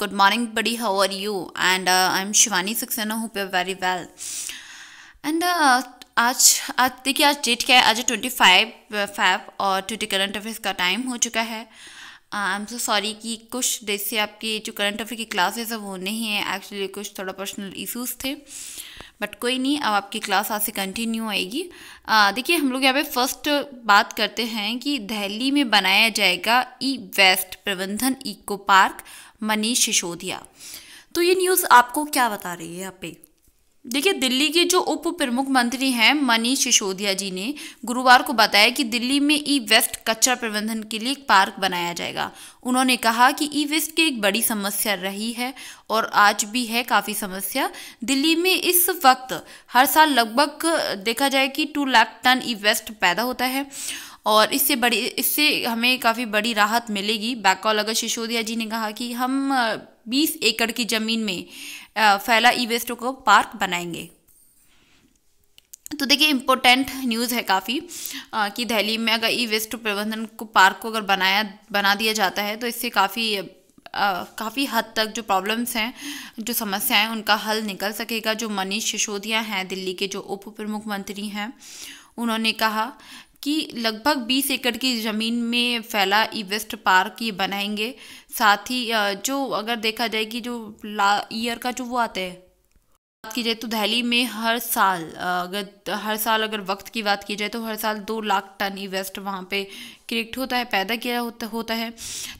good morning buddy how are you and I am Shivani Saxena Hope पे very well and आज आज देखिए आज डेट क्या है आज ट्वेंटी फाइव फाइव और ट्वेंटी करंट अफेयर्स का टाइम हो चुका है आई एम सो सॉरी कि कुछ डेज से आपकी जो करंट अफेयर की क्लासेस है वो नहीं है एक्चुअली कुछ थोड़ा पर्सनल इशूज़ थे बट कोई नहीं अब आपकी क्लास आज से कंटिन्यू आएगी uh, देखिए हम लोग यहाँ पे फर्स्ट बात करते हैं कि दिल्ली में बनाया जाएगा ई वेस्ट प्रबंधन इको पार्क मनीष सिसोदिया तो ये न्यूज़ आपको क्या बता रही है यहाँ पे देखिए दिल्ली के जो उप प्रमुख मंत्री हैं मनीष सिसोदिया जी ने गुरुवार को बताया कि दिल्ली में ई वेस्ट कचरा प्रबंधन के लिए एक पार्क बनाया जाएगा उन्होंने कहा कि ई वेस्ट की एक बड़ी समस्या रही है और आज भी है काफ़ी समस्या दिल्ली में इस वक्त हर साल लगभग देखा जाए कि two lakh ton e waste पैदा होता है और इससे बड़ी इससे हमें काफ़ी बड़ी राहत मिलेगी बैकॉल अगर सिसोदिया जी ने कहा कि हम 20 एकड़ की ज़मीन में फैला ई वेस्ट को पार्क बनाएंगे तो देखिए इम्पोर्टेंट न्यूज़ है काफ़ी कि दिल्ली में अगर ई वेस्ट प्रबंधन को पार्क को अगर बनाया बना दिया जाता है तो इससे काफ़ी काफ़ी हद तक जो प्रॉब्लम्स हैं जो समस्याएं हैं उनका हल निकल सकेगा जो मनीष सिसोदिया हैं दिल्ली के जो उप प्रमुख मंत्री हैं उन्होंने कहा कि लगभग 20 एकड़ की ज़मीन में फैला ई वेस्ट पार्क ये बनाएंगे साथ ही जो अगर देखा जाए कि जो ला ईयर का जो वो आता है बात की जाए तो दिल्ली में हर साल अगर हर साल अगर वक्त की बात की जाए तो हर साल दो लाख टन ई वेस्ट वहाँ पे क्रिएट होता है पैदा किया होता होता है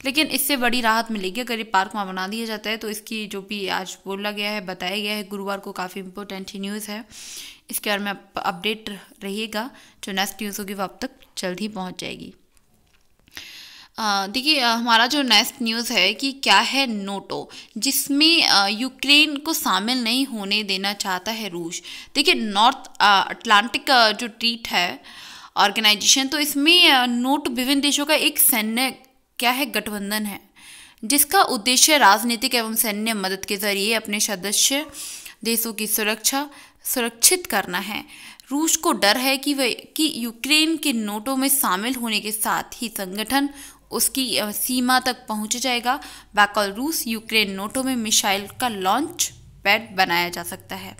लेकिन इससे बड़ी राहत मिलेगी अगर ये पार्क वहाँ बना दिया जाता है तो इसकी जो भी आज बोला गया है बताया गया है गुरुवार को काफ़ी इम्पोर्टेंट न्यूज़ है इसके बारे में आप अपडेट रहिएगा जो नेक्स्ट न्यूज़ होगी वो आप तक जल्द ही पहुँच जाएगी देखिए हमारा जो नेक्स्ट न्यूज़ है कि क्या है नोटो जिसमें यूक्रेन को शामिल नहीं होने देना चाहता है रूस देखिए नॉर्थ अटलांटिक का जो ट्रीट है ऑर्गेनाइजेशन तो इसमें नोट विभिन्न देशों का एक सैन्य क्या है गठबंधन है जिसका उद्देश्य राजनीतिक एवं सैन्य मदद के जरिए अपने सदस्य देशों की सुरक्षा सुरक्षित करना है रूस को डर है कि वह कि यूक्रेन के नोटों में शामिल होने के साथ ही संगठन उसकी सीमा तक पहुंच जाएगा बैकॉल रूस यूक्रेन नोटों में मिसाइल का लॉन्च पैड बनाया जा सकता है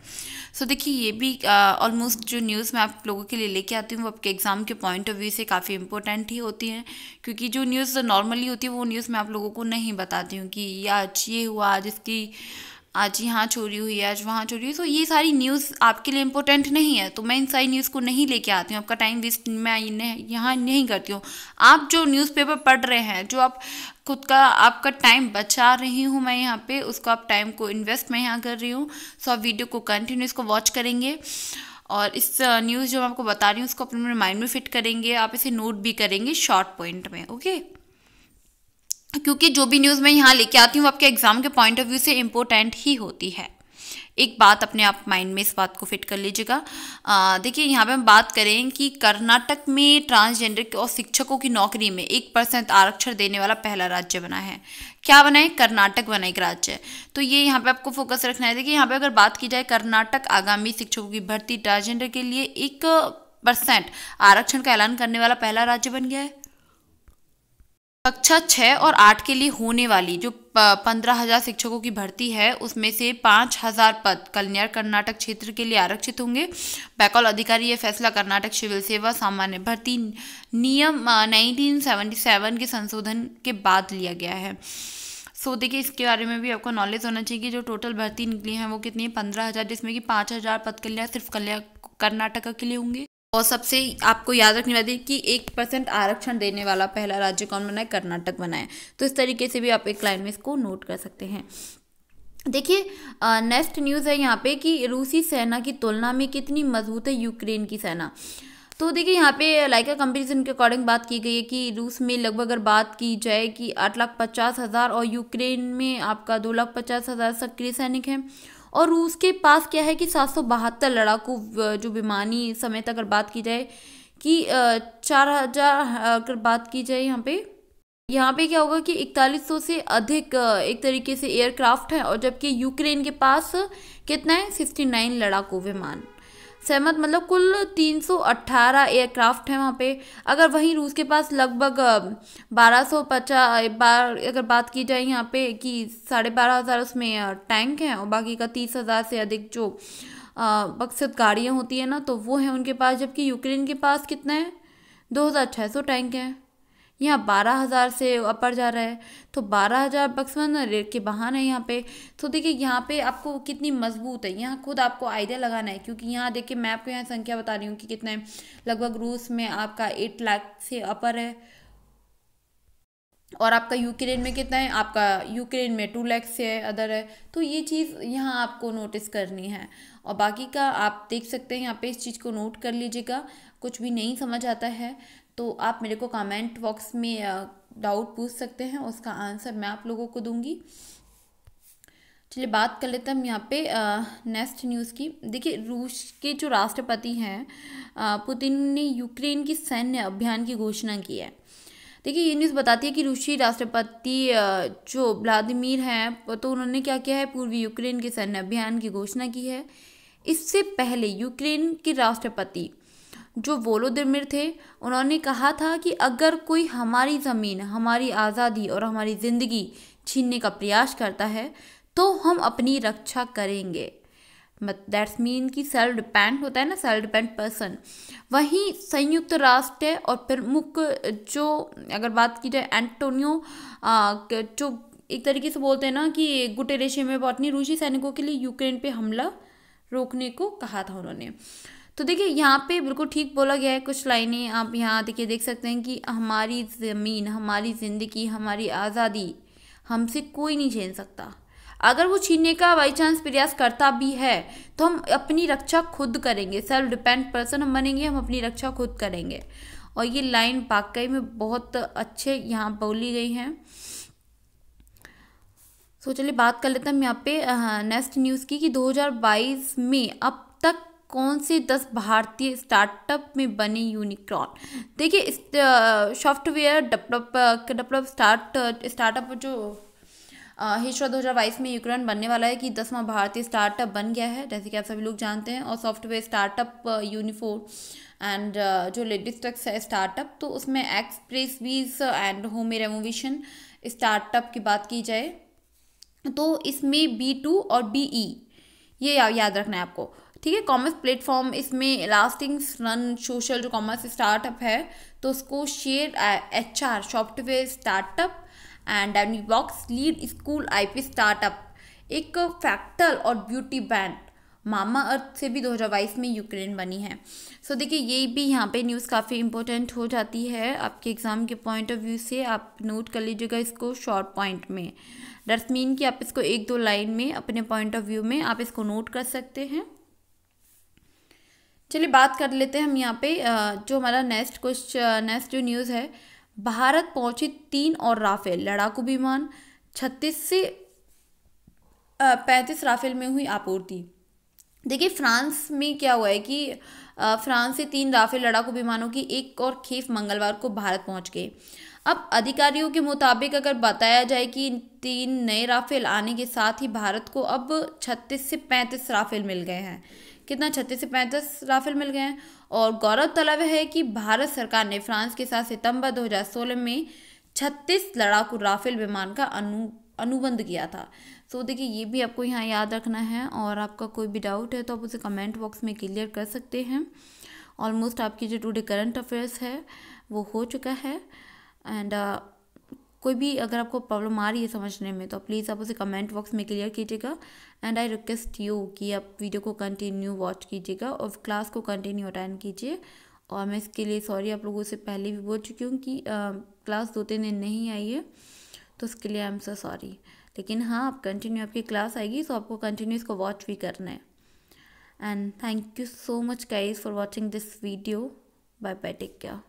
सो so, देखिए ये भी ऑलमोस्ट जो न्यूज़ मैं आप लोगों के लिए लेके आती हूँ वो आपके एग्ज़ाम के पॉइंट ऑफ व्यू से काफ़ी इंपॉर्टेंट ही होती हैं क्योंकि जो न्यूज़ नॉर्मली होती है वो न्यूज़ मैं आप लोगों को नहीं बताती हूँ कि आज ये हुआ आज इसकी आज यहाँ चोरी हुई है आज वहाँ चोरी हुई तो ये सारी न्यूज़ आपके लिए इम्पोर्टेंट नहीं है तो मैं इन सारी न्यूज़ को नहीं लेके आती हूँ आपका टाइम वेस्ट मैं यहाँ नहीं करती हूँ आप जो न्यूज़पेपर पढ़ रहे हैं जो आप खुद का आपका टाइम बचा रही हूँ मैं यहाँ पे उसको आप टाइम को इन्वेस्ट मैं यहाँ कर रही हूँ सो आप वीडियो को कंटिन्यू इसको वॉच करेंगे और इस न्यूज़ जो मैं आपको बता रही हूँ उसको अपने माइंड में फिट करेंगे आप इसे नोट भी करेंगे शॉर्ट पॉइंट में ओके क्योंकि जो भी न्यूज़ मैं यहाँ लेके आती हूँ आपके एग्ज़ाम के पॉइंट ऑफ व्यू से इम्पोर्टेंट ही होती है एक बात अपने आप माइंड में इस बात को फिट कर लीजिएगा देखिए यहाँ पे हम बात करें कि कर्नाटक में ट्रांसजेंडर और शिक्षकों की नौकरी में एक परसेंट आरक्षण देने वाला पहला राज्य बना है क्या बना है कर्नाटक बना एक राज्य तो ये यहाँ पे आपको फोकस रखना है देखिए यहाँ पे अगर बात की जाए कर्नाटक आगामी शिक्षकों की भर्ती ट्रांसजेंडर के लिए एक परसेंट आरक्षण का ऐलान करने वाला पहला राज्य बन गया है कक्षा छः और आठ के लिए होने वाली जो पंद्रह हजार शिक्षकों की भर्ती है उसमें से पाँच हजार पद कल्याण कर्नाटक क्षेत्र के लिए आरक्षित होंगे बैकॉल अधिकारी ये फैसला कर्नाटक सिविल सेवा सामान्य भर्ती नियम 1977 के संशोधन के बाद लिया गया है सो देखिए इसके बारे में भी आपको नॉलेज होना चाहिए कि जो टोटल भर्ती निकली हैं वो कितनी है पंद्रह हज़ार जिसमें कि पाँच हज़ार पद कल्याण सिर्फ कल्याण कर्नाटक के लिए होंगे और सबसे आपको याद रखने वाली कि एक परसेंट आरक्षण देने वाला पहला राज्य कौन बना है कर्नाटक बना है तो इस तरीके से भी आप एक लाइन में इसको नोट कर सकते हैं देखिए नेक्स्ट न्यूज़ है यहाँ पे कि रूसी सेना की तुलना में कितनी मजबूत है यूक्रेन की सेना तो देखिए यहाँ पे लाइका कंपेरिजन के अकॉर्डिंग बात की गई है कि रूस में लगभग अगर बात की जाए कि आठ लाख पचास हज़ार और यूक्रेन में आपका दो लाख पचास हज़ार सक्रिय सैनिक हैं और रूस के पास क्या है कि सात सौ बहत्तर लड़ाकू जो विमानी समय तक अगर बात की जाए कि चार हज़ार अगर बात की जाए यहाँ पे यहाँ पे क्या होगा कि इकतालीस सौ से अधिक एक तरीके से एयरक्राफ्ट हैं और जबकि यूक्रेन के पास कितना है सिक्सटी नाइन लड़ाकू विमान सहमत मतलब कुल 318 एयरक्राफ्ट हैं वहाँ पे अगर वहीं रूस के पास लगभग 1250 बार अगर बात की जाए यहाँ पे कि साढ़े बारह हज़ार उसमें टैंक हैं और बाकी का तीस हज़ार से अधिक जो मकसद गाड़ियाँ होती हैं ना तो वो हैं उनके पास जबकि यूक्रेन के पास कितना है दो हज़ार छः सौ टैंक हैं यहाँ बारह हज़ार से अपर जा रहा है तो बारह हज़ार बक्सवन रेट के बहान है यहाँ पे तो देखिए यहाँ पे आपको कितनी मजबूत है यहाँ खुद आपको आइडिया लगाना है क्योंकि यहाँ देखिए मैं आपको यहाँ संख्या बता रही हूँ कि कितना है लगभग रूस में आपका एट लाख से अपर है और आपका यूक्रेन में कितना है आपका यूक्रेन में टू लैक्स से है अदर है तो ये चीज़ यहाँ आपको नोटिस करनी है और बाकी का आप देख सकते हैं यहाँ पे इस चीज़ को नोट कर लीजिएगा कुछ भी नहीं समझ आता है तो आप मेरे को कमेंट बॉक्स में डाउट पूछ सकते हैं उसका आंसर मैं आप लोगों को दूंगी चलिए बात कर लेते हैं हम यहाँ पे नेक्स्ट न्यूज़ की देखिए रूस के जो राष्ट्रपति हैं पुतिन ने यूक्रेन की सैन्य अभियान की घोषणा की है देखिए ये न्यूज़ बताती है कि रूसी राष्ट्रपति जो व्लादिमीर हैं तो उन्होंने क्या किया है पूर्वी यूक्रेन के सैन्य अभियान की घोषणा की है इससे पहले यूक्रेन के राष्ट्रपति जो वोलोदिमिर थे उन्होंने कहा था कि अगर कोई हमारी ज़मीन हमारी आज़ादी और हमारी ज़िंदगी छीनने का प्रयास करता है तो हम अपनी रक्षा करेंगे मत दैट्स मीन कि सेल्फ डिपेंड होता है ना सेल्फ डिपेंड पर्सन वहीं संयुक्त राष्ट्र और प्रमुख जो अगर बात की जाए एंटोनियो जो एक तरीके से बोलते हैं ना कि गुटेरेशिया में नहीं रूसी सैनिकों के लिए यूक्रेन पे हमला रोकने को कहा था उन्होंने तो देखिए यहाँ पे बिल्कुल ठीक बोला गया है कुछ लाइनें आप यहाँ देखिए देख सकते हैं कि हमारी ज़मीन हमारी ज़िंदगी हमारी आज़ादी हमसे कोई नहीं छीन सकता अगर वो छीनने का बाई चांस प्रयास करता भी है तो हम अपनी रक्षा खुद करेंगे सेल्फ डिपेंड पर्सन हम बनेंगे हम अपनी रक्षा खुद करेंगे और ये लाइन वाकई में बहुत अच्छे यहाँ बोली गई हैं तो चलिए बात कर लेते हैं हम यहाँ पे नेक्स्ट न्यूज़ की कि 2022 में अब तक कौन से दस भारतीय स्टार्टअप में बने यूनिक्रॉन देखिए software develop develop start startup जो हिस्सा दो हज़ार बाईस में यूक्रेन बनने वाला है कि दसवां भारतीय स्टार्टअप बन गया है जैसे कि आप सभी लोग जानते हैं और सॉफ्टवेयर स्टार्टअप यूनिफोर एंड जो लेटेस्ट है स्टार्टअप तो उसमें एक्सप्रेस वीज एंड होम रेमोवेशन स्टार्टअप की बात की जाए तो इसमें बी टू और बी ई e, ये याद रखना है आपको ठीक है कॉमर्स प्लेटफॉर्म इसमें लास्टिंग रन सोशल जो कॉमर्स स्टार्टअप है तो उसको share H R software startup and Darwinbox LEAD school I P startup एक फैक्टल और ब्यूटी ब्रांड मामा अर्थ से भी 2022 में यूक्रेन बनी है सो so, देखिए ये भी यहाँ पे न्यूज़ काफ़ी इंपॉर्टेंट हो जाती है आपके एग्ज़ाम के पॉइंट ऑफ व्यू से आप नोट कर लीजिएगा इसको शॉर्ट पॉइंट में डट्स मीन कि आप इसको एक दो लाइन में अपने पॉइंट ऑफ व्यू में आप इसको नोट कर सकते हैं चलिए बात कर लेते हैं हम यहाँ पे जो हमारा नेक्स्ट क्वेश्चन नेक्स्ट जो न्यूज़ है भारत पहुँचे तीन और राफेल लड़ाकू विमान छत्तीस से पैंतीस राफेल में हुई आपूर्ति देखिए फ्रांस में क्या हुआ है कि फ्रांस से तीन राफेल लड़ाकू विमानों की एक और खेप मंगलवार को भारत पहुंच गए अब अधिकारियों के मुताबिक अगर बताया जाए कि तीन नए राफेल आने के साथ ही भारत को अब छत्तीस से पैंतीस राफेल मिल गए हैं कितना छत्तीस से पैंतीस राफेल मिल गए हैं और गौरवतलब है कि भारत सरकार ने फ्रांस के साथ सितंबर 2016 में छत्तीस लड़ाकू राफेल विमान का अनु अनुबंध किया था सो तो so, देखिए ये भी आपको यहाँ याद रखना है और आपका कोई भी डाउट है तो आप उसे कमेंट बॉक्स में क्लियर कर सकते हैं ऑलमोस्ट आपकी जो टुडे करंट अफेयर्स है वो हो चुका है एंड uh, कोई भी अगर आपको प्रॉब्लम आ रही है समझने में तो प्लीज़ आप उसे कमेंट बॉक्स में क्लियर कीजिएगा एंड आई रिक्वेस्ट यू कि आप वीडियो को कंटिन्यू वॉच कीजिएगा और क्लास को कंटिन्यू अटेंड कीजिए और मैं इसके लिए सॉरी आप लोगों से पहले भी बोल चुकी हूँ कि आ, क्लास दो तीन दिन नहीं आई है तो उसके लिए आई एम सो सॉरी लेकिन हाँ आप कंटिन्यू आपकी क्लास आएगी तो आपको कंटिन्यू इसको वॉच भी करना है and thank you so much guys for watching this video bye bye take care